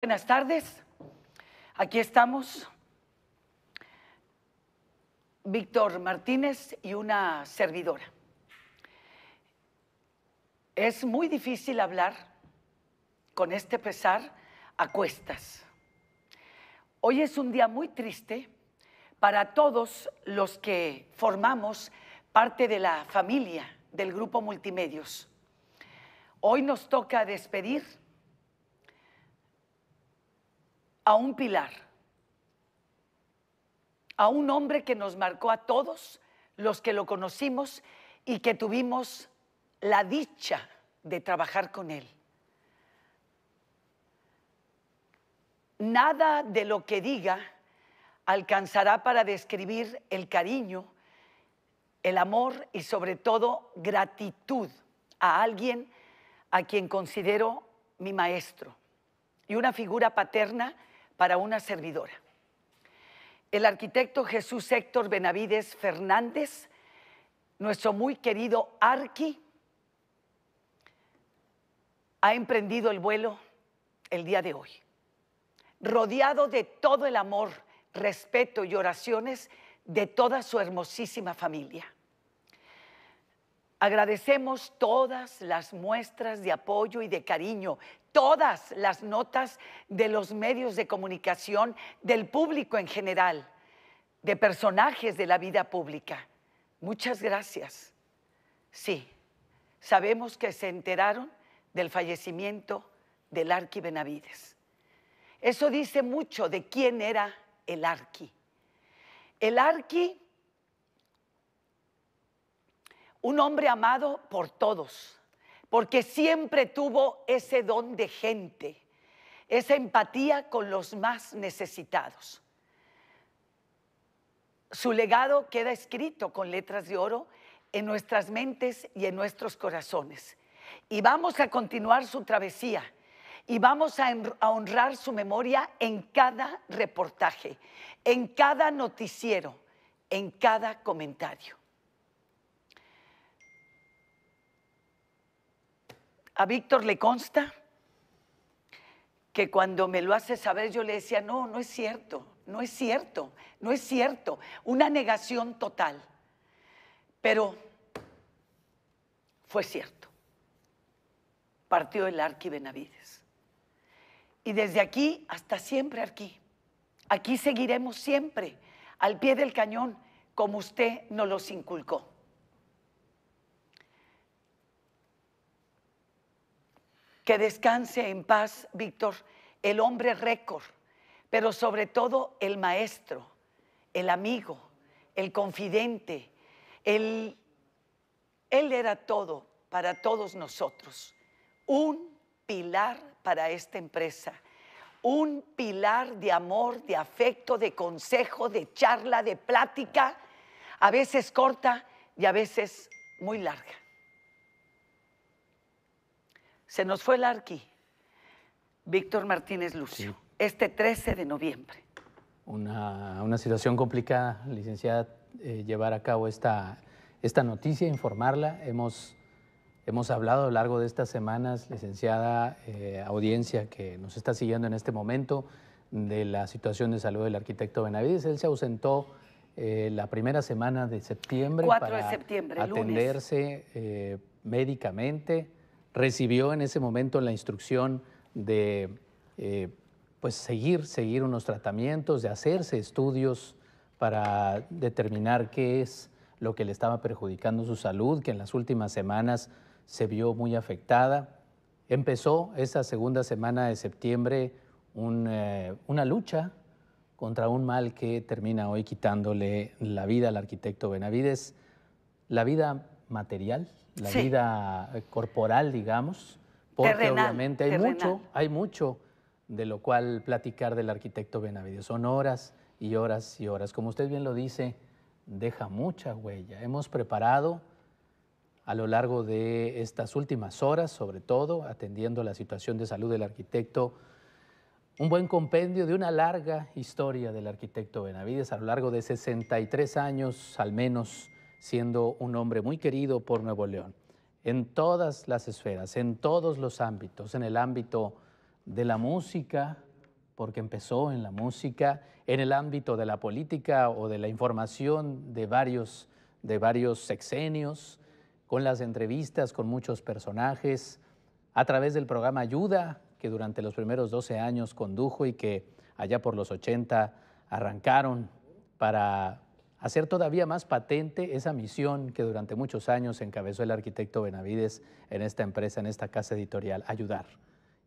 Buenas tardes. Aquí estamos. Víctor Martínez y una servidora. Es muy difícil hablar con este pesar a cuestas. Hoy es un día muy triste para todos los que formamos parte de la familia del grupo Multimedios. Hoy nos toca despedir a un pilar, a un hombre que nos marcó a todos los que lo conocimos y que tuvimos la dicha de trabajar con él. Nada de lo que diga alcanzará para describir el cariño, el amor y sobre todo gratitud a alguien a quien considero mi maestro y una figura paterna para una servidora. El arquitecto Jesús Héctor Benavides Fernández, nuestro muy querido Arqui, ha emprendido el vuelo el día de hoy, rodeado de todo el amor, respeto y oraciones de toda su hermosísima familia. Agradecemos todas las muestras de apoyo y de cariño, todas las notas de los medios de comunicación, del público en general, de personajes de la vida pública. Muchas gracias. Sí, sabemos que se enteraron del fallecimiento del Arqui Benavides. Eso dice mucho de quién era el Arqui. El Arqui un hombre amado por todos, porque siempre tuvo ese don de gente, esa empatía con los más necesitados. Su legado queda escrito con letras de oro en nuestras mentes y en nuestros corazones. Y vamos a continuar su travesía y vamos a, honrar su memoria en cada reportaje, en cada noticiero, en cada comentario. A Víctor le consta que cuando me lo hace saber yo le decía, no, no es cierto, no es cierto, no es cierto, una negación total. Pero fue cierto. Partió el Arqui Benavides. Y desde aquí hasta siempre, aquí, Aquí seguiremos siempre, al pie del cañón, como usted nos los inculcó. Que descanse en paz, Víctor, el hombre récord, pero sobre todo el maestro, el amigo, el confidente. él era todo para todos nosotros, un pilar para esta empresa un pilar de amor, de afecto, de consejo, de charla, de plática, a veces corta y a veces muy larga. Se nos fue el arqui, Víctor Martínez Lucio, este 13 de noviembre. Una, situación complicada, licenciada, eh, llevar a cabo esta, esta noticia, informarla. Hemos, hemos hablado a lo largo de estas semanas, licenciada eh, audiencia que nos está siguiendo en este momento, de la situación de salud del arquitecto Benavides. Él se ausentó eh, la primera semana de septiembre para septiembre, atenderse médicamente recibió en ese momento la instrucción de eh, pues seguir, seguir unos tratamientos, de hacerse estudios para determinar qué es lo que le estaba perjudicando su salud, que en las últimas semanas se vio muy afectada. Empezó esa segunda semana de septiembre eh, una lucha contra un mal que termina hoy quitándole la vida al arquitecto Benavides, la vida material, la vida eh, corporal, digamos, porque obviamente hay mucho, hay mucho de lo cual platicar del arquitecto Benavides. Son horas y horas y horas. Como usted bien lo dice, deja mucha huella. Hemos preparado a lo largo de estas últimas horas, sobre todo atendiendo la situación de salud del arquitecto, un buen compendio de una larga historia del arquitecto Benavides a lo largo de 63 años al menos siendo un hombre muy querido por Nuevo León, en todas las esferas, en todos los ámbitos, en el ámbito de la música, porque empezó en la música, en el ámbito de la política o de la información de varios, de varios sexenios, con las entrevistas con muchos personajes, a través del programa Ayuda, que durante los primeros 12 años condujo y que allá por los 80 arrancaron para hacer todavía más patente esa misión que durante muchos años encabezó el arquitecto Benavides en esta empresa, en esta casa editorial, ayudar.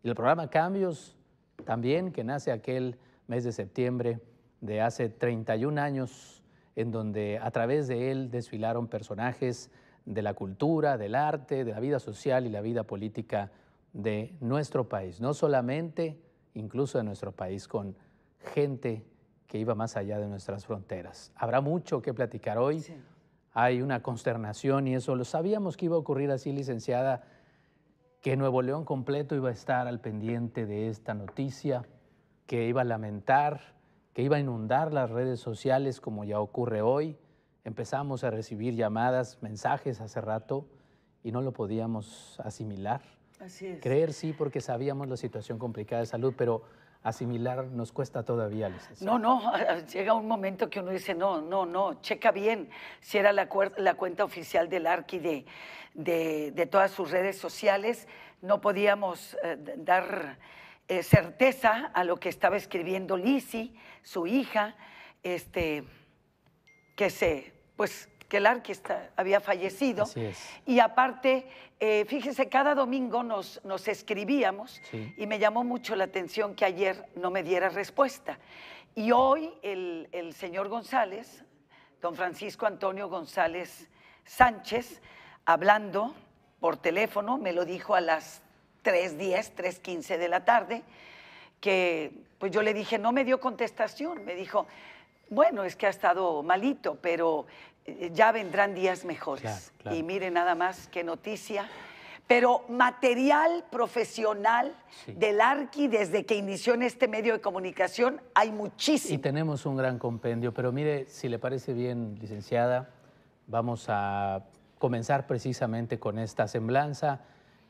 Y el programa Cambios también, que nace aquel mes de septiembre de hace 31 años, en donde a través de él desfilaron personajes de la cultura, del arte, de la vida social y la vida política de nuestro país, no solamente incluso de nuestro país, con gente que iba más allá de nuestras fronteras. Habrá mucho que platicar hoy. Hay una consternación y eso lo sabíamos que iba a ocurrir así, licenciada, que Nuevo León completo iba a estar al pendiente de esta noticia, que iba a lamentar, que iba a inundar las redes sociales como ya ocurre hoy. Empezamos a recibir llamadas, mensajes hace rato y no lo podíamos asimilar. Así Creer sí, porque sabíamos la situación complicada de salud, pero asimilar nos cuesta todavía, No, no, llega un momento que uno dice, no, no, no, checa bien si era la, cuenta oficial del ARC de, de, todas sus redes sociales, no podíamos eh, dar eh, certeza a lo que estaba escribiendo Lisi, su hija, este, que se, pues que el arquista había fallecido. Y aparte, eh, fíjese, cada domingo nos, nos escribíamos y me llamó mucho la atención que ayer no me diera respuesta. Y hoy el, el señor González, don Francisco Antonio González Sánchez, hablando por teléfono, me lo dijo a las 3.10, 3.15 de la tarde, que pues yo le dije, no me dio contestación, me dijo, bueno, es que ha estado malito, pero eh, ya vendrán días mejores. Y mire nada más qué noticia. Pero material profesional del Arqui desde que inició en este medio de comunicación hay muchísimo. Y tenemos un gran compendio, pero mire, si le parece bien, licenciada, vamos a comenzar precisamente con esta semblanza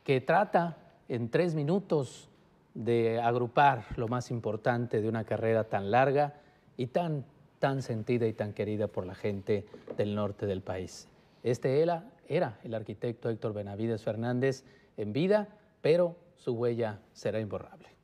que trata en tres minutos de agrupar lo más importante de una carrera tan larga y tan tan sentida y tan querida por la gente del norte del país. Este era, era el arquitecto Héctor Benavides Fernández en vida, pero su huella será imborrable.